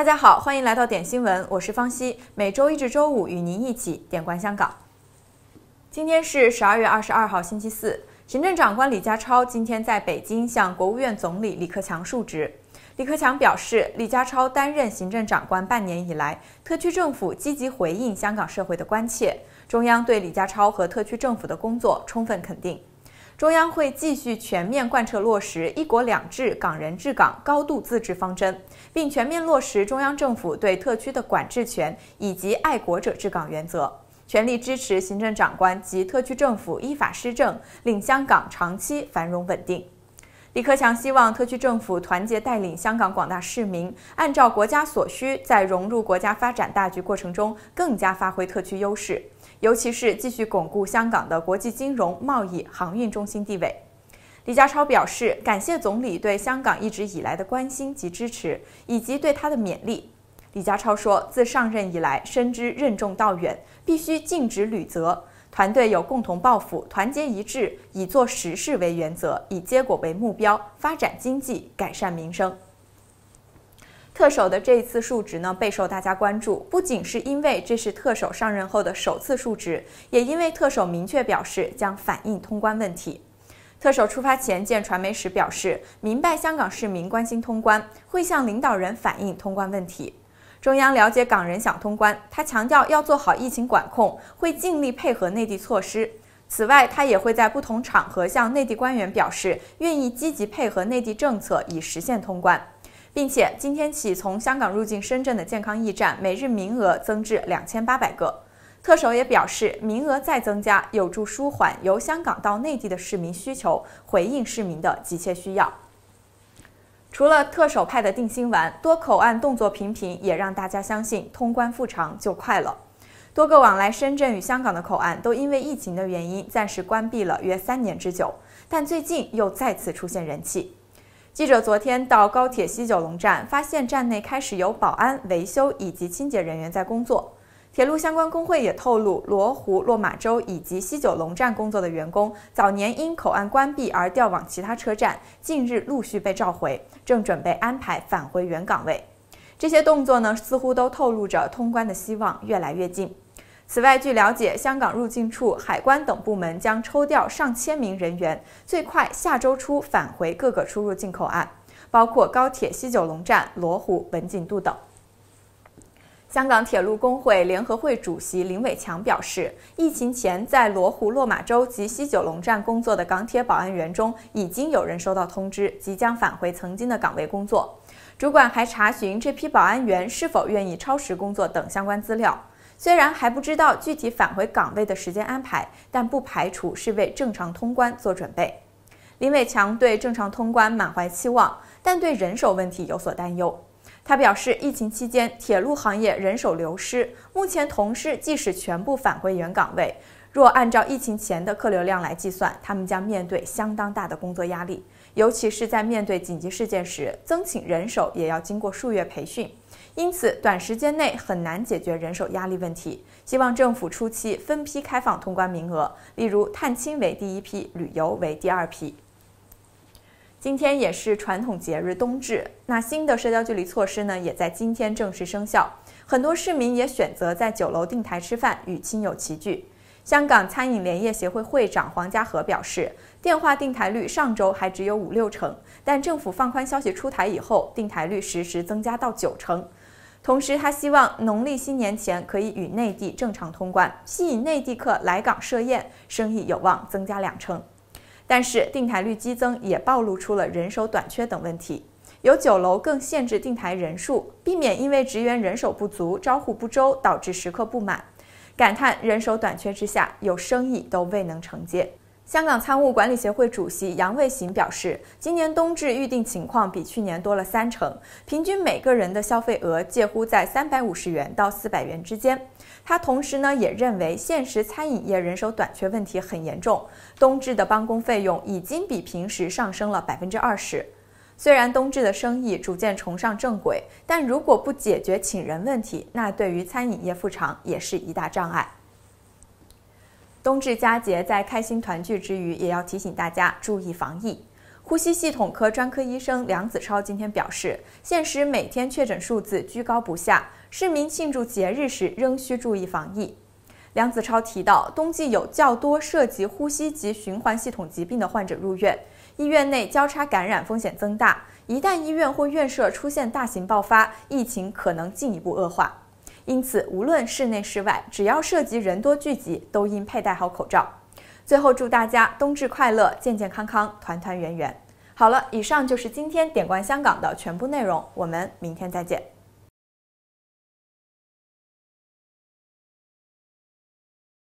大家好，欢迎来到点新闻，我是方西。每周一至周五与您一起点关香港。今天是十二月二十二号，星期四。行政长官李家超今天在北京向国务院总理李克强述职。李克强表示，李家超担任行政长官半年以来，特区政府积极回应香港社会的关切，中央对李家超和特区政府的工作充分肯定。中央会继续全面贯彻落实“一国两制、港人治港、高度自治”方针，并全面落实中央政府对特区的管制权以及爱国者治港原则，全力支持行政长官及特区政府依法施政，令香港长期繁荣稳定。李克强希望特区政府团结带领香港广大市民，按照国家所需，在融入国家发展大局过程中，更加发挥特区优势，尤其是继续巩固香港的国际金融、贸易、航运中心地位。李家超表示，感谢总理对香港一直以来的关心及支持，以及对他的勉励。李家超说，自上任以来，深知任重道远，必须尽职履责。团队有共同抱负，团结一致，以做实事为原则，以结果为目标，发展经济，改善民生。特首的这一次述职呢备受大家关注，不仅是因为这是特首上任后的首次述职，也因为特首明确表示将反映通关问题。特首出发前见传媒时表示，明白香港市民关心通关，会向领导人反映通关问题。中央了解港人想通关，他强调要做好疫情管控，会尽力配合内地措施。此外，他也会在不同场合向内地官员表示愿意积极配合内地政策，以实现通关。并且，今天起从香港入境深圳的健康驿站每日名额增至两千八百个。特首也表示，名额再增加有助舒缓由香港到内地的市民需求，回应市民的急切需要。除了特首派的定心丸，多口岸动作频频，也让大家相信通关复常就快了。多个往来深圳与香港的口岸都因为疫情的原因暂时关闭了约三年之久，但最近又再次出现人气。记者昨天到高铁西九龙站，发现站内开始有保安、维修以及清洁人员在工作。铁路相关工会也透露，罗湖、落马洲以及西九龙站工作的员工，早年因口岸关闭而调往其他车站，近日陆续被召回，正准备安排返回原岗位。这些动作呢，似乎都透露着通关的希望越来越近。此外，据了解，香港入境处、海关等部门将抽调上千名人员，最快下周初返回各个出入境口岸，包括高铁西九龙站、罗湖、文锦渡等。香港铁路工会联合会主席林伟强表示，疫情前在罗湖、落马洲及西九龙站工作的港铁保安员中，已经有人收到通知，即将返回曾经的岗位工作。主管还查询这批保安员是否愿意超时工作等相关资料。虽然还不知道具体返回岗位的时间安排，但不排除是为正常通关做准备。林伟强对正常通关满怀期望，但对人手问题有所担忧。他表示，疫情期间铁路行业人手流失，目前同事即使全部返回原岗位，若按照疫情前的客流量来计算，他们将面对相当大的工作压力。尤其是在面对紧急事件时，增请人手也要经过数月培训，因此短时间内很难解决人手压力问题。希望政府初期分批开放通关名额，例如探亲为第一批，旅游为第二批。今天也是传统节日冬至，那新的社交距离措施呢，也在今天正式生效。很多市民也选择在酒楼订台吃饭，与亲友齐聚。香港餐饮联业协会会长黄家和表示，电话订台率上周还只有五六成，但政府放宽消息出台以后，订台率实时增加到九成。同时，他希望农历新年前可以与内地正常通关，吸引内地客来港设宴，生意有望增加两成。但是订台率激增也暴露出了人手短缺等问题，有酒楼更限制订台人数，避免因为职员人手不足、招呼不周导致食客不满，感叹人手短缺之下，有生意都未能承接。香港餐务管理协会主席杨卫行表示，今年冬至预订情况比去年多了三成，平均每个人的消费额介乎在三百五十元到四百元之间。他同时呢也认为，现实餐饮业人手短缺问题很严重，冬至的帮工费用已经比平时上升了百分之二十。虽然冬至的生意逐渐重上正轨，但如果不解决请人问题，那对于餐饮业复常也是一大障碍。冬至佳节，在开心团聚之余，也要提醒大家注意防疫。呼吸系统科专科医生梁子超今天表示，现实每天确诊数字居高不下，市民庆祝节日时仍需注意防疫。梁子超提到，冬季有较多涉及呼吸及循环系统疾病的患者入院，医院内交叉感染风险增大，一旦医院或院舍出现大型爆发，疫情可能进一步恶化。因此，无论室内室外，只要涉及人多聚集，都应佩戴好口罩。最后，祝大家冬至快乐，健健康康，团团圆圆。好了，以上就是今天点关香港的全部内容，我们明天再见。